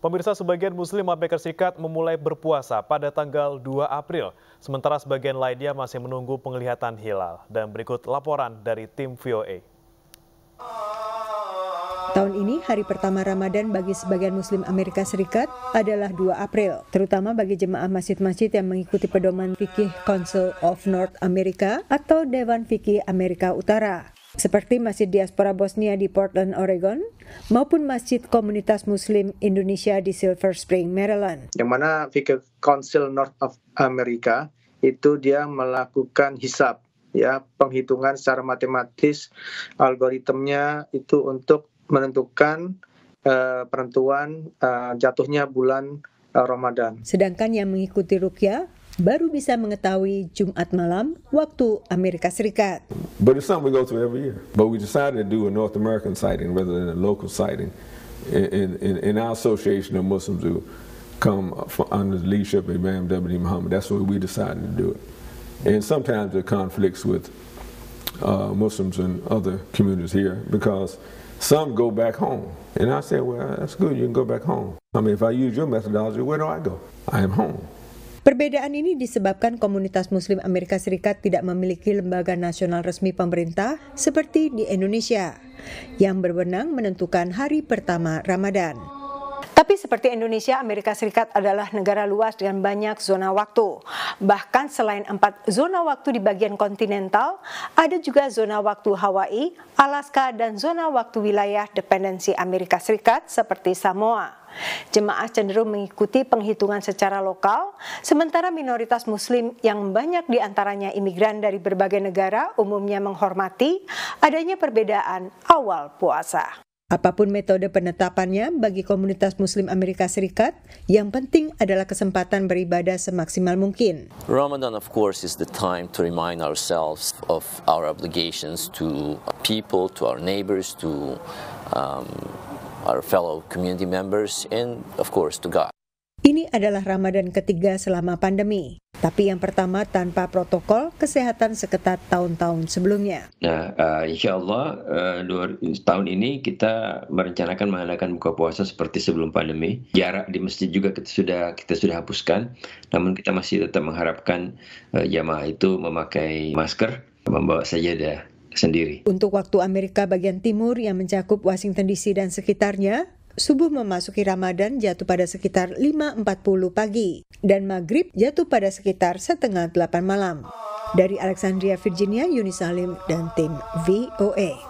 Pemirsa sebagian muslim Amerika Serikat memulai berpuasa pada tanggal 2 April, sementara sebagian lainnya masih menunggu penglihatan hilal. Dan berikut laporan dari tim VOA. Tahun ini hari pertama Ramadan bagi sebagian muslim Amerika Serikat adalah 2 April, terutama bagi jemaah masjid-masjid yang mengikuti pedoman fikih Council of North America atau Dewan Fikih Amerika Utara seperti Masjid Diaspora Bosnia di Portland, Oregon, maupun Masjid Komunitas Muslim Indonesia di Silver Spring, Maryland. Yang mana Fikir Council North of America itu dia melakukan hisap, ya penghitungan secara matematis, algoritmnya itu untuk menentukan uh, penentuan uh, jatuhnya bulan eh, Ramadan. Sedangkan yang mengikuti Rukyah baru bisa mengetahui Jumat malam waktu Amerika Serikat. But it's something we go through every year. But we decided to do a North American sighting rather than a local sighting. In, in, in our association of Muslims who come under the leadership of Imam W. Muhammad, that's what we decided to do it. And sometimes there are conflicts with uh, Muslims and other communities here because some go back home. And I said, well, that's good, you can go back home. I mean, if I use your methodology, where do I go? I am home. Perbedaan ini disebabkan komunitas muslim Amerika Serikat tidak memiliki lembaga nasional resmi pemerintah seperti di Indonesia yang berwenang menentukan hari pertama Ramadan. Tapi seperti Indonesia, Amerika Serikat adalah negara luas dengan banyak zona waktu. Bahkan selain empat zona waktu di bagian kontinental, ada juga zona waktu Hawaii, Alaska, dan zona waktu wilayah dependensi Amerika Serikat seperti Samoa. Jemaah cenderung mengikuti penghitungan secara lokal, sementara minoritas muslim yang banyak diantaranya imigran dari berbagai negara umumnya menghormati adanya perbedaan awal puasa. Apapun metode penetapannya bagi komunitas Muslim Amerika Serikat, yang penting adalah kesempatan beribadah semaksimal mungkin. Ramadan of course is the time to remind ourselves of our obligations to people, to our neighbors, to um, our fellow community members and of course to God. Ini adalah Ramadan ketiga selama pandemi. Tapi yang pertama tanpa protokol kesehatan seketat tahun-tahun sebelumnya. Nah, uh, eh, insya Allah uh, eh, tahun ini kita merencanakan mengadakan buka puasa seperti sebelum pandemi. Jarak di masjid juga kita sudah kita sudah hapuskan, namun kita masih tetap mengharapkan uh, jamaah itu memakai masker, membawa sajadah sendiri. Untuk waktu Amerika bagian timur yang mencakup Washington DC dan sekitarnya, subuh memasuki Ramadan jatuh pada sekitar 5.40 pagi dan maghrib jatuh pada sekitar setengah 8 malam. Dari Alexandria, Virginia, Yuni Salim dan tim VOA.